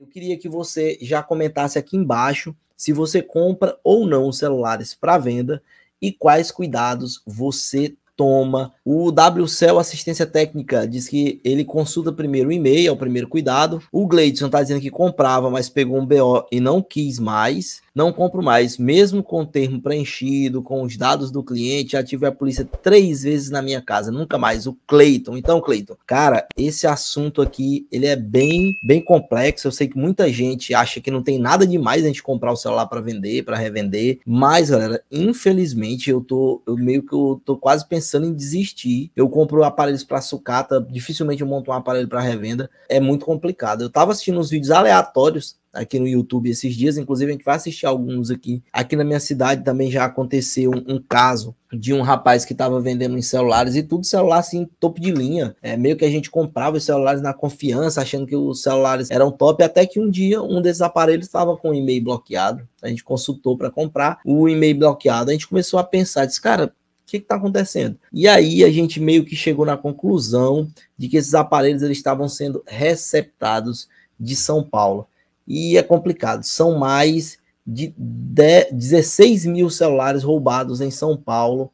Eu queria que você já comentasse aqui embaixo se você compra ou não celulares para venda e quais cuidados você toma. O WCEL Assistência Técnica diz que ele consulta primeiro o e-mail, é o primeiro cuidado. O Gleidson está dizendo que comprava, mas pegou um BO e não quis mais. Não compro mais, mesmo com o termo preenchido, com os dados do cliente. Já tive a polícia três vezes na minha casa, nunca mais. O Cleiton. Então, Cleiton, cara, esse assunto aqui, ele é bem, bem complexo. Eu sei que muita gente acha que não tem nada demais a gente comprar o celular para vender, para revender. Mas, galera, infelizmente, eu tô, eu meio que eu tô quase pensando pensando em desistir. Eu compro aparelhos para sucata, dificilmente eu monto um aparelho para revenda. É muito complicado. Eu estava assistindo uns vídeos aleatórios aqui no YouTube esses dias. Inclusive, a gente vai assistir alguns aqui. Aqui na minha cidade também já aconteceu um, um caso de um rapaz que estava vendendo em celulares e tudo celular assim, topo de linha. É meio que a gente comprava os celulares na confiança, achando que os celulares eram top, até que um dia um desses aparelhos estava com o e-mail bloqueado. A gente consultou para comprar o e-mail bloqueado. A gente começou a pensar, disse, cara, que está acontecendo? E aí a gente meio que chegou na conclusão de que esses aparelhos eles estavam sendo receptados de São Paulo. E é complicado, são mais de, de 16 mil celulares roubados em São Paulo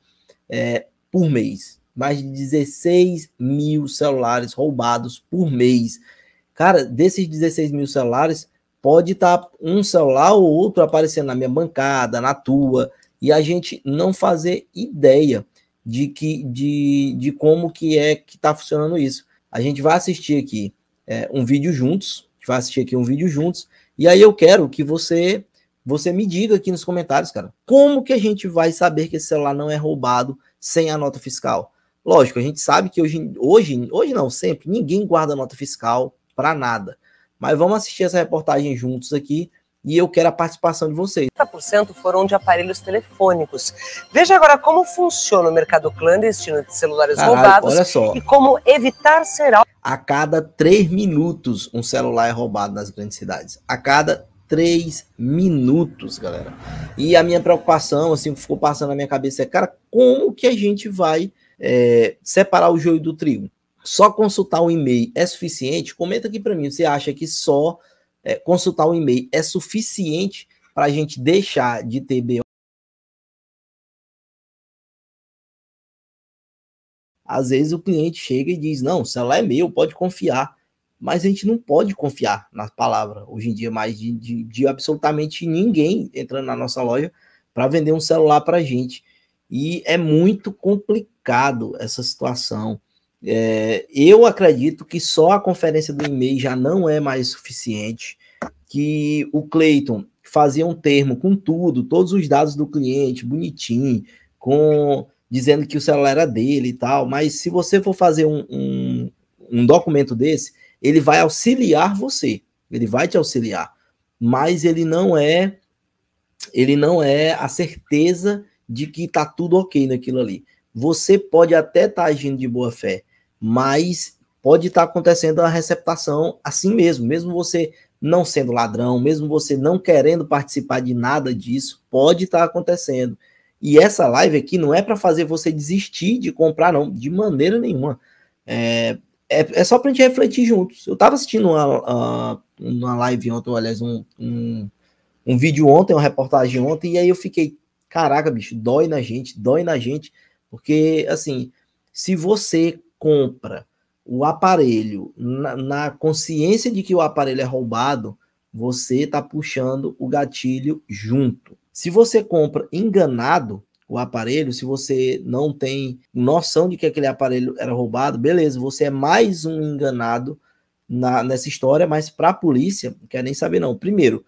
é, por mês. Mais de 16 mil celulares roubados por mês. Cara, desses 16 mil celulares, pode estar tá um celular ou outro aparecendo na minha bancada, na tua, e a gente não fazer ideia de que de, de como que é que está funcionando isso. A gente vai assistir aqui é, um vídeo juntos, vai assistir aqui um vídeo juntos, e aí eu quero que você você me diga aqui nos comentários, cara, como que a gente vai saber que esse celular não é roubado sem a nota fiscal? Lógico, a gente sabe que hoje, hoje, hoje não, sempre, ninguém guarda nota fiscal para nada. Mas vamos assistir essa reportagem juntos aqui e eu quero a participação de vocês. 30% foram de aparelhos telefônicos. Veja agora como funciona o mercado clandestino de celulares Caralho, roubados olha só. e como evitar ser A cada três minutos um celular é roubado nas grandes cidades. A cada três minutos, galera. E a minha preocupação, assim, que ficou passando na minha cabeça é, cara, como que a gente vai é, separar o joio do trigo? Só consultar o um e-mail é suficiente? Comenta aqui para mim, você acha que só é, consultar o e-mail é suficiente para a gente deixar de ter BO. Às vezes o cliente chega e diz: Não, o celular é meu, pode confiar. Mas a gente não pode confiar na palavra hoje em dia mais de, de, de absolutamente ninguém entrando na nossa loja para vender um celular para a gente. E é muito complicado essa situação. É, eu acredito que só a conferência do e-mail já não é mais suficiente, que o Clayton fazia um termo com tudo, todos os dados do cliente, bonitinho, com dizendo que o celular era dele e tal, mas se você for fazer um, um, um documento desse, ele vai auxiliar você, ele vai te auxiliar, mas ele não é ele não é a certeza de que tá tudo ok naquilo ali. Você pode até estar tá agindo de boa fé, mas pode estar tá acontecendo a receptação assim mesmo, mesmo você não sendo ladrão, mesmo você não querendo participar de nada disso, pode estar tá acontecendo. E essa live aqui não é para fazer você desistir de comprar, não, de maneira nenhuma. É, é, é só para a gente refletir juntos. Eu estava assistindo uma, uma live ontem, aliás, um, um, um vídeo ontem, uma reportagem ontem, e aí eu fiquei, caraca, bicho, dói na gente, dói na gente, porque, assim, se você compra o aparelho na, na consciência de que o aparelho é roubado, você está puxando o gatilho junto. Se você compra enganado o aparelho, se você não tem noção de que aquele aparelho era roubado, beleza, você é mais um enganado na, nessa história, mas para a polícia, não quer nem saber não. Primeiro,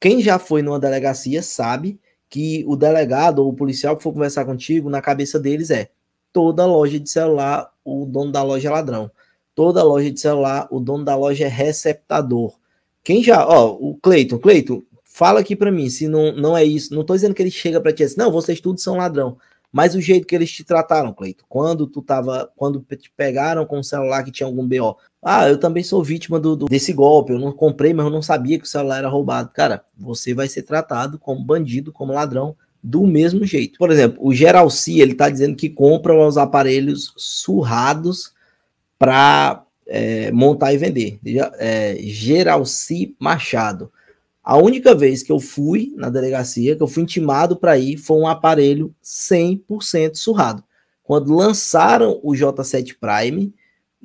quem já foi numa delegacia sabe que o delegado ou o policial que for conversar contigo, na cabeça deles é: toda loja de celular, o dono da loja é ladrão. Toda loja de celular, o dono da loja é receptador. Quem já, ó, o Cleiton, Cleiton, fala aqui para mim se não, não é isso. Não tô dizendo que ele chega para ti assim, não, vocês todos são ladrão. Mas o jeito que eles te trataram, Cleito, quando tu tava, quando te pegaram com o celular que tinha algum BO, ah, eu também sou vítima do, do, desse golpe, eu não comprei, mas eu não sabia que o celular era roubado. Cara, você vai ser tratado como bandido, como ladrão, do mesmo jeito. Por exemplo, o Geralci, ele está dizendo que compram os aparelhos surrados para é, montar e vender. É, Geralci Machado. A única vez que eu fui na delegacia, que eu fui intimado para ir, foi um aparelho 100% surrado. Quando lançaram o J7 Prime,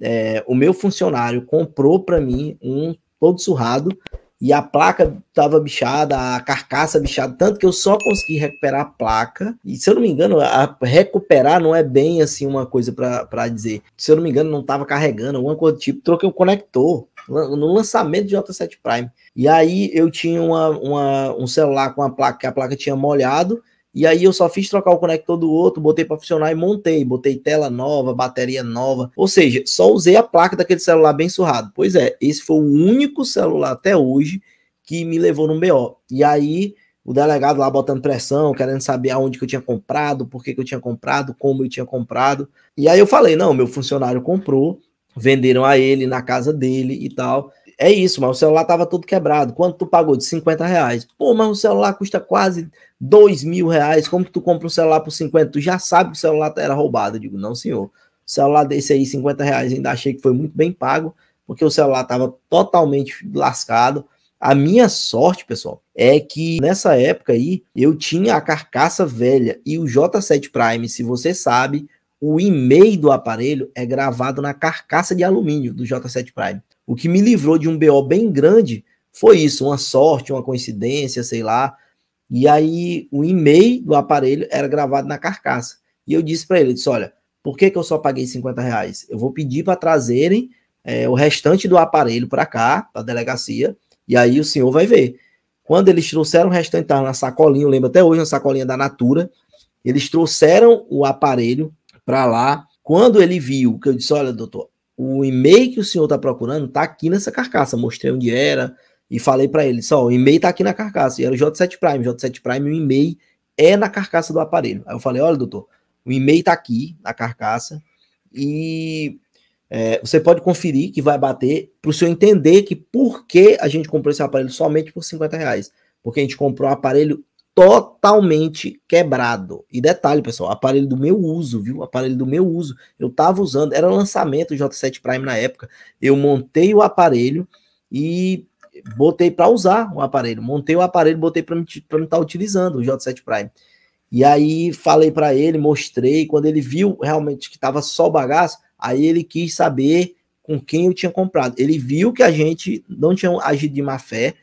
é, o meu funcionário comprou para mim um todo surrado e a placa estava bichada, a carcaça bichada, tanto que eu só consegui recuperar a placa. E se eu não me engano, a, recuperar não é bem assim uma coisa para dizer. Se eu não me engano, não estava carregando, alguma coisa do tipo. Troquei um conector no lançamento de J7 Prime. E aí eu tinha uma, uma, um celular com a placa, que a placa tinha molhado e aí eu só fiz trocar o conector do outro, botei para funcionar e montei. Botei tela nova, bateria nova. Ou seja, só usei a placa daquele celular bem surrado. Pois é, esse foi o único celular até hoje que me levou no BO. E aí o delegado lá botando pressão, querendo saber aonde que eu tinha comprado, por que, que eu tinha comprado, como eu tinha comprado. E aí eu falei, não, meu funcionário comprou, venderam a ele na casa dele e tal é isso, mas o celular tava todo quebrado. Quanto tu pagou? De 50 reais. Pô, mas o celular custa quase 2 mil reais. Como que tu compra um celular por 50? Tu já sabe que o celular tá, era roubado. Eu digo, não, senhor. O celular desse aí, 50 reais, ainda achei que foi muito bem pago, porque o celular tava totalmente lascado. A minha sorte, pessoal, é que nessa época aí eu tinha a carcaça velha e o J7 Prime, se você sabe, o e-mail do aparelho é gravado na carcaça de alumínio do J7 Prime. O que me livrou de um BO bem grande foi isso, uma sorte, uma coincidência, sei lá. E aí o e-mail do aparelho era gravado na carcaça. E eu disse para ele, disse, olha, por que, que eu só paguei 50 reais? Eu vou pedir para trazerem é, o restante do aparelho para cá, para a delegacia, e aí o senhor vai ver. Quando eles trouxeram o restante, estava na sacolinha, eu lembro até hoje, na sacolinha da Natura, eles trouxeram o aparelho para lá. Quando ele viu, que eu disse, olha, doutor, o e-mail que o senhor está procurando está aqui nessa carcaça. Mostrei onde era e falei para ele, só, o e-mail está aqui na carcaça. E era o J7 Prime. J7 Prime, o e-mail é na carcaça do aparelho. Aí eu falei, olha, doutor, o e-mail está aqui na carcaça e é, você pode conferir que vai bater para o senhor entender que por que a gente comprou esse aparelho somente por 50 reais. Porque a gente comprou um aparelho totalmente quebrado. E detalhe, pessoal, aparelho do meu uso, viu? Aparelho do meu uso. Eu tava usando, era lançamento o J7 Prime na época. Eu montei o aparelho e botei para usar o aparelho. Montei o aparelho, botei para me estar tá utilizando o J7 Prime. E aí falei para ele, mostrei, quando ele viu realmente que tava só bagaço, aí ele quis saber com quem eu tinha comprado. Ele viu que a gente não tinha agido de má fé.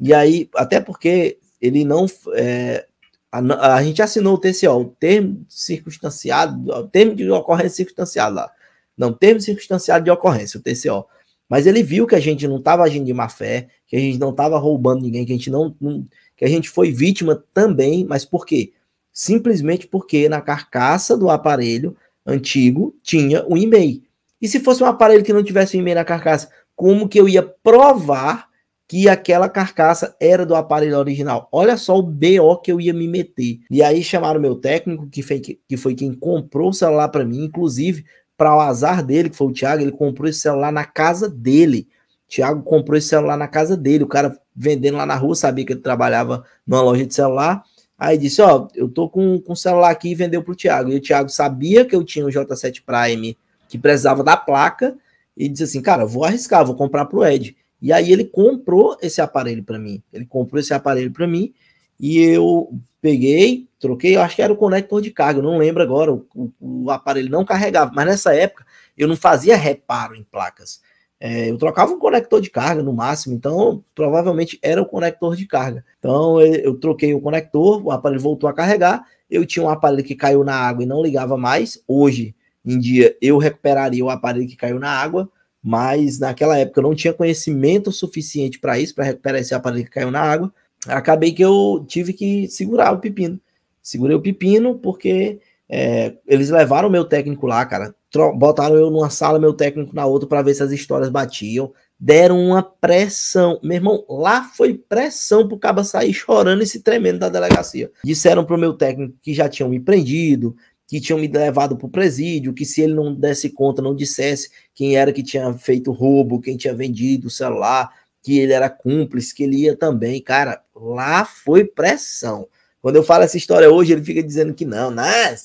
E aí, até porque ele não. É, a, a, gente assinou o TCO, o termo circunstanciado, o termo de ocorrência circunstanciada lá. Não, termo circunstanciado de ocorrência, o TCO. Mas ele viu que a gente não estava agindo de má fé, que a gente não estava roubando ninguém, que a gente não, não, que a gente foi vítima também, mas por quê? Simplesmente porque na carcaça do aparelho antigo tinha um e-mail. E se fosse um aparelho que não tivesse um e-mail na carcaça, como que eu ia provar que aquela carcaça era do aparelho original. Olha só o BO que eu ia me meter. E aí chamaram meu técnico, que foi, que foi quem comprou o celular para mim, inclusive para o azar dele, que foi o Thiago, ele comprou esse celular na casa dele. Thiago comprou esse celular na casa dele. O cara vendendo lá na rua sabia que ele trabalhava numa loja de celular. Aí disse: Ó, oh, eu tô com, o celular aqui e vendeu pro Thiago. E o Thiago sabia que eu tinha o J7 Prime que precisava da placa e disse assim: Cara, vou arriscar, vou comprar pro Ed. E aí ele comprou esse aparelho para mim. Ele comprou esse aparelho para mim e eu peguei, troquei, eu acho que era o conector de carga, eu não lembro agora, o, o, o aparelho não carregava, mas nessa época eu não fazia reparo em placas. É, eu trocava um conector de carga no máximo, então provavelmente era o conector de carga. Então eu troquei o conector, o aparelho voltou a carregar. Eu tinha um aparelho que caiu na água e não ligava mais. Hoje em dia eu recuperaria o aparelho que caiu na água, mas naquela época eu não tinha conhecimento suficiente para isso, para recuperar esse aparelho que caiu na água. Acabei que eu tive que segurar o pepino. Segurei o pepino porque é, eles levaram o meu técnico lá, cara. Botaram eu numa sala, meu técnico na outra, para ver se as histórias batiam. Deram uma pressão. Meu irmão, lá foi pressão pro caba sair chorando e se tremendo da delegacia. Disseram pro meu técnico que já tinham me prendido, que tinham me levado para o presídio, que se ele não desse conta, não dissesse quem era que tinha feito roubo, quem tinha vendido o celular, que ele era cúmplice, que ele ia também. Cara, lá foi pressão. Quando eu falo essa história hoje, ele fica dizendo que não, não, né?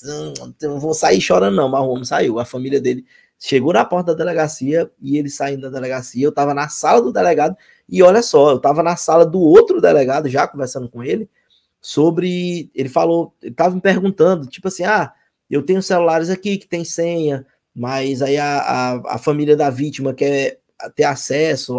não vou sair chorando, não. Mas o homem saiu. A família dele chegou na porta da delegacia e ele saindo da delegacia. Eu estava na sala do delegado e olha só, eu estava na sala do outro delegado já conversando com ele sobre. Ele falou, ele estava me perguntando, tipo assim, ah eu tenho celulares aqui que tem senha, mas aí a, a, a família da vítima quer ter acesso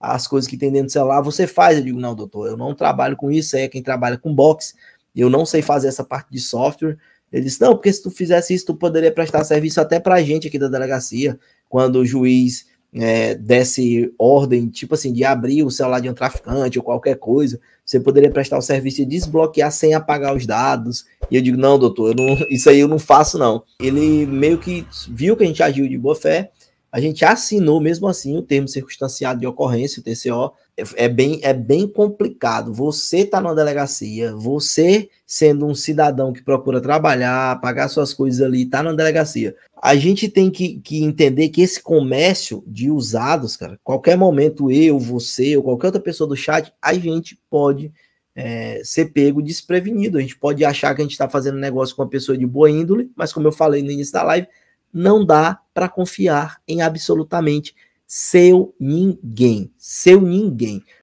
às coisas que tem dentro do celular, você faz. Eu digo, não, doutor, eu não trabalho com isso, é quem trabalha com box, eu não sei fazer essa parte de software. Ele disse, não, porque se tu fizesse isso, tu poderia prestar serviço até pra gente aqui da delegacia, quando o juiz é, desse ordem, tipo assim, de abrir o celular de um traficante ou qualquer coisa, você poderia prestar o serviço de desbloquear sem apagar os dados. E eu digo, não, doutor, não, isso aí eu não faço, não. Ele meio que viu que a gente agiu de boa fé, a gente assinou mesmo assim o termo circunstanciado de ocorrência, o TCO, é bem, é bem complicado. Você está numa delegacia, você sendo um cidadão que procura trabalhar, pagar suas coisas ali, está na delegacia. A gente tem que, que entender que esse comércio de usados, cara, qualquer momento eu, você ou qualquer outra pessoa do chat, a gente pode é, ser pego desprevenido. A gente pode achar que a gente está fazendo negócio com uma pessoa de boa índole, mas como eu falei no início da live, não dá para confiar em absolutamente seu ninguém, seu ninguém.